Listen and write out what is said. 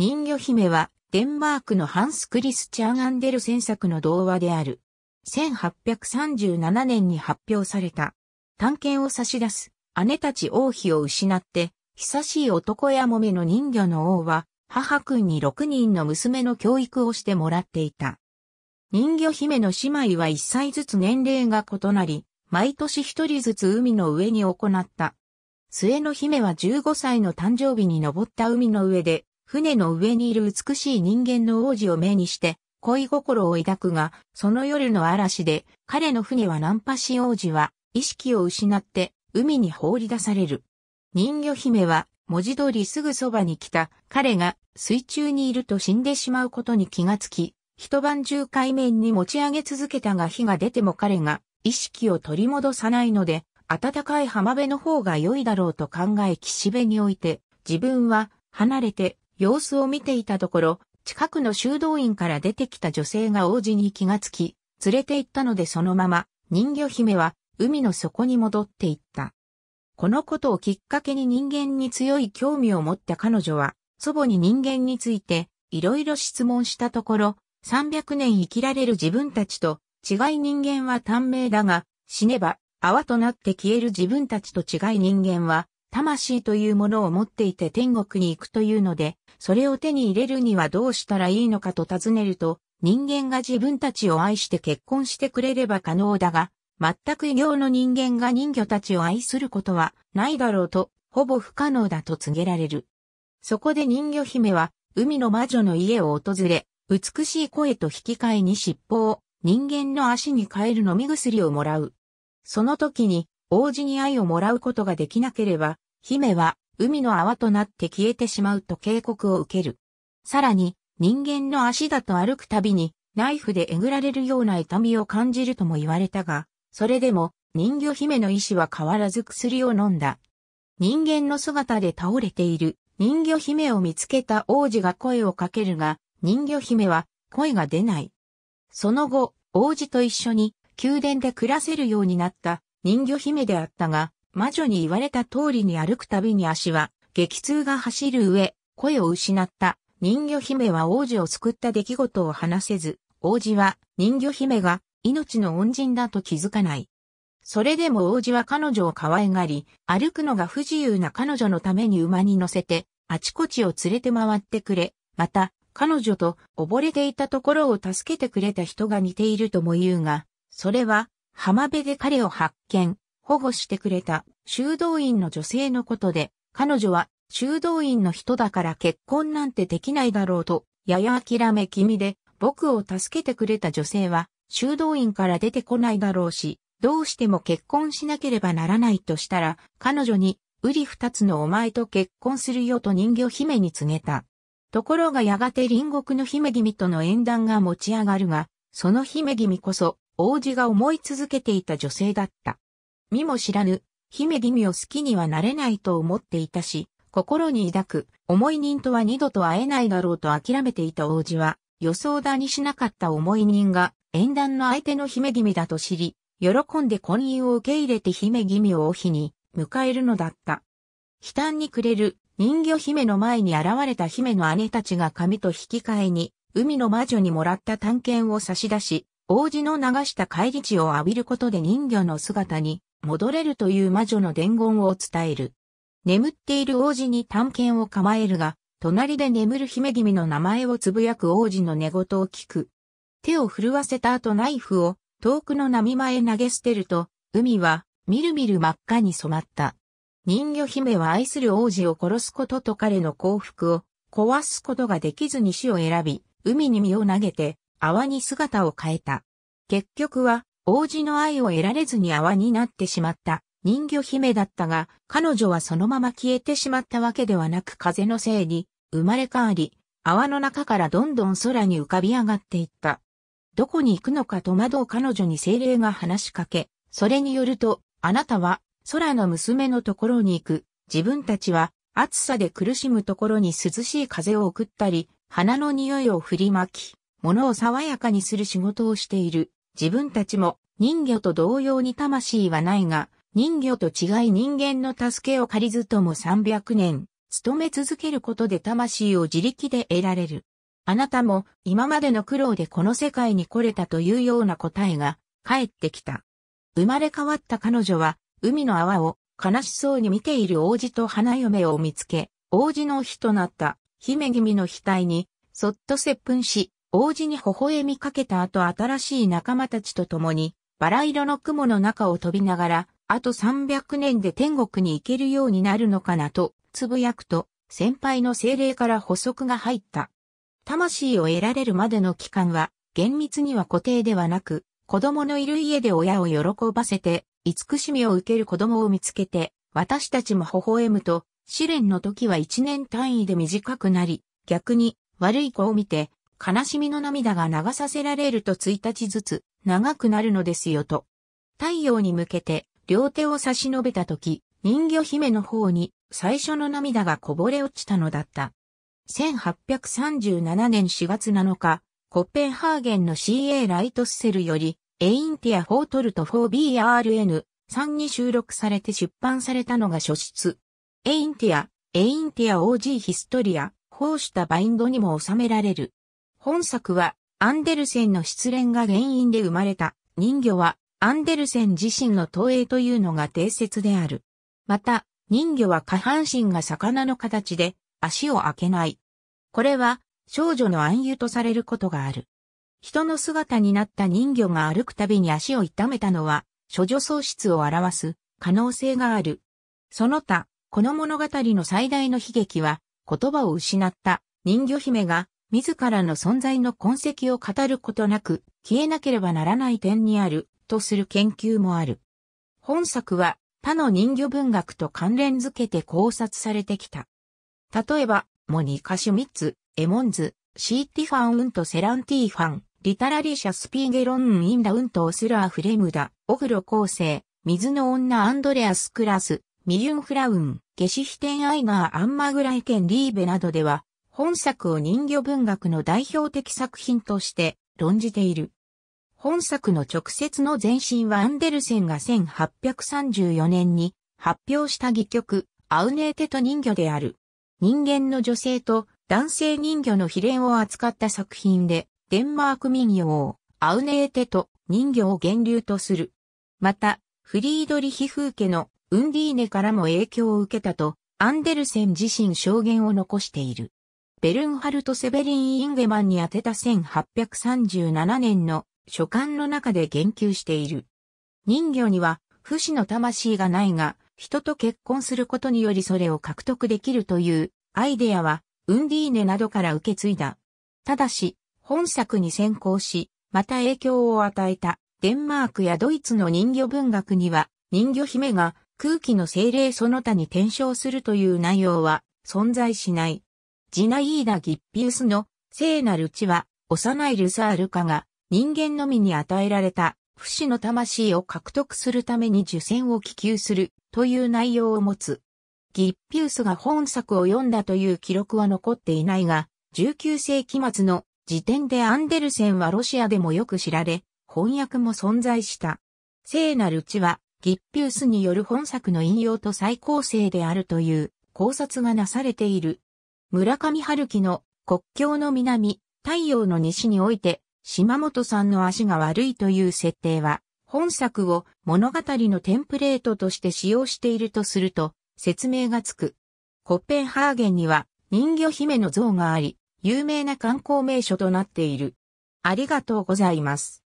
人魚姫は、デンマークのハンス・クリスチャー・アンデルセン作の童話である。1837年に発表された。探検を差し出す、姉たち王妃を失って、久しい男やもめの人魚の王は、母君に6人の娘の教育をしてもらっていた。人魚姫の姉妹は1歳ずつ年齢が異なり、毎年一人ずつ海の上に行った。末の姫は15歳の誕生日に登った海の上で、船の上にいる美しい人間の王子を目にして、恋心を抱くが、その夜の嵐で、彼の船はナンパし王子は、意識を失って、海に放り出される。人魚姫は、文字通りすぐそばに来た、彼が水中にいると死んでしまうことに気がつき、一晩中海面に持ち上げ続けたが火が出ても彼が意識を取り戻さないので、暖かい浜辺の方が良いだろうと考え岸辺において、自分は離れて様子を見ていたところ、近くの修道院から出てきた女性が王子に気がつき、連れて行ったのでそのまま、人魚姫は海の底に戻っていった。このことをきっかけに人間に強い興味を持った彼女は、祖母に人間について、いろいろ質問したところ、300年生きられる自分たちと、違い人間は短命だが、死ねば、泡となって消える自分たちと違い人間は、魂というものを持っていて天国に行くというので、それを手に入れるにはどうしたらいいのかと尋ねると、人間が自分たちを愛して結婚してくれれば可能だが、全く異形の人間が人魚たちを愛することはないだろうと、ほぼ不可能だと告げられる。そこで人魚姫は、海の魔女の家を訪れ、美しい声と引き換えに尻尾を人間の足に変える飲み薬をもらう。その時に王子に愛をもらうことができなければ、姫は海の泡となって消えてしまうと警告を受ける。さらに、人間の足だと歩くたびに、ナイフでえぐられるような痛みを感じるとも言われたが、それでも人魚姫の意志は変わらず薬を飲んだ。人間の姿で倒れている人魚姫を見つけた王子が声をかけるが、人魚姫は声が出ない。その後、王子と一緒に宮殿で暮らせるようになった人魚姫であったが、魔女に言われた通りに歩くたびに足は激痛が走る上、声を失った人魚姫は王子を救った出来事を話せず、王子は人魚姫が命の恩人だと気づかない。それでも王子は彼女を可愛がり、歩くのが不自由な彼女のために馬に乗せて、あちこちを連れて回ってくれ、また、彼女と溺れていたところを助けてくれた人が似ているとも言うが、それは浜辺で彼を発見、保護してくれた修道院の女性のことで、彼女は修道院の人だから結婚なんてできないだろうと、やや諦め気味で、僕を助けてくれた女性は、修道院から出てこないだろうし、どうしても結婚しなければならないとしたら、彼女に、うり二つのお前と結婚するよと人魚姫に告げた。ところがやがて隣国の姫君との縁談が持ち上がるが、その姫君こそ、王子が思い続けていた女性だった。見も知らぬ、姫君を好きにはなれないと思っていたし、心に抱く、思い人とは二度と会えないだろうと諦めていた王子は、予想だにしなかった思い人が、縁談の相手の姫君だと知り、喜んで婚姻を受け入れて姫君を王妃に迎えるのだった。悲嘆に暮れる人魚姫の前に現れた姫の姉たちが髪と引き換えに、海の魔女にもらった探検を差し出し、王子の流した帰り地を浴びることで人魚の姿に戻れるという魔女の伝言を伝える。眠っている王子に探検を構えるが、隣で眠る姫君の名前をつぶやく王子の寝言を聞く。手を震わせた後ナイフを遠くの波間へ投げ捨てると、海はみるみる真っ赤に染まった。人魚姫は愛する王子を殺すことと彼の幸福を壊すことができずに死を選び、海に身を投げて泡に姿を変えた。結局は王子の愛を得られずに泡になってしまった人魚姫だったが、彼女はそのまま消えてしまったわけではなく風のせいに生まれ変わり、泡の中からどんどん空に浮かび上がっていった。どこに行くのか戸惑う彼女に精霊が話しかけ、それによると、あなたは空の娘のところに行く。自分たちは暑さで苦しむところに涼しい風を送ったり、花の匂いを振りまき、物を爽やかにする仕事をしている。自分たちも人魚と同様に魂はないが、人魚と違い人間の助けを借りずとも300年、勤め続けることで魂を自力で得られる。あなたも今までの苦労でこの世界に来れたというような答えが返ってきた。生まれ変わった彼女は海の泡を悲しそうに見ている王子と花嫁を見つけ、王子の日となった姫君の額にそっと接吻し、王子に微笑みかけた後新しい仲間たちと共に、バラ色の雲の中を飛びながら、あと300年で天国に行けるようになるのかなと、つぶやくと、先輩の精霊から補足が入った。魂を得られるまでの期間は、厳密には固定ではなく、子供のいる家で親を喜ばせて、慈しみを受ける子供を見つけて、私たちも微笑むと、試練の時は一年単位で短くなり、逆に悪い子を見て悲しみの涙が流させられると1日ずつ長くなるのですよと。太陽に向けて両手を差し伸べた時、人魚姫の方に最初の涙がこぼれ落ちたのだった。1837年4月7日、コッペンハーゲンの CA ライトスセルより、エインティア4トルト 4BRN3 に収録されて出版されたのが初出。エインティア、エインティア OG ヒストリア、放したバインドにも収められる。本作はアンデルセンの失恋が原因で生まれた人魚はアンデルセン自身の投影というのが定説である。また、人魚は下半身が魚の形で足を開けない。これは少女の暗湯とされることがある。人の姿になった人魚が歩くたびに足を痛めたのは、処女喪失を表す可能性がある。その他、この物語の最大の悲劇は、言葉を失った人魚姫が自らの存在の痕跡を語ることなく、消えなければならない点にある、とする研究もある。本作は、他の人魚文学と関連づけて考察されてきた。例えば、モニカ・シュミッツ、エモンズ、シーティファン・ウント・セランティファン、リタラリシャ・スピーゲロン・インダ・ウント・オスラー・フレムダ、オグロ・コ成。セイ、水の女・アンドレアス・クラス、ミユン・フラウン、ゲシヒテン・アイガー・アンマグライケン・リーベなどでは、本作を人魚文学の代表的作品として論じている。本作の直接の前身はアンデルセンが1834年に発表した戯曲、アウネーテと人魚である。人間の女性と男性人魚の比例を扱った作品で、デンマーク民謡をアウネーテと人魚を源流とする。また、フリードリヒ風家のウンディーネからも影響を受けたと、アンデルセン自身証言を残している。ベルンハルト・セベリン・インゲマンに宛てた1837年の書簡の中で言及している。人魚には不死の魂がないが、人と結婚することによりそれを獲得できるというアイデアは、ウンディーネなどから受け継いだ。ただし、本作に先行し、また影響を与えた、デンマークやドイツの人魚文学には、人魚姫が空気の精霊その他に転生するという内容は存在しない。ジナイーダ・ギッピウスの聖なる地は、幼いルサールカが人間のみに与えられた不死の魂を獲得するために受選を希求するという内容を持つ。ギッピウスが本作を読んだという記録は残っていないが、19世紀末の時点でアンデルセンはロシアでもよく知られ、翻訳も存在した。聖なる地は、ギッピウスによる本作の引用と再構成であるという考察がなされている。村上春樹の国境の南、太陽の西において、島本さんの足が悪いという設定は、本作を物語のテンプレートとして使用しているとすると、説明がつく。コッペンハーゲンには人魚姫の像があり、有名な観光名所となっている。ありがとうございます。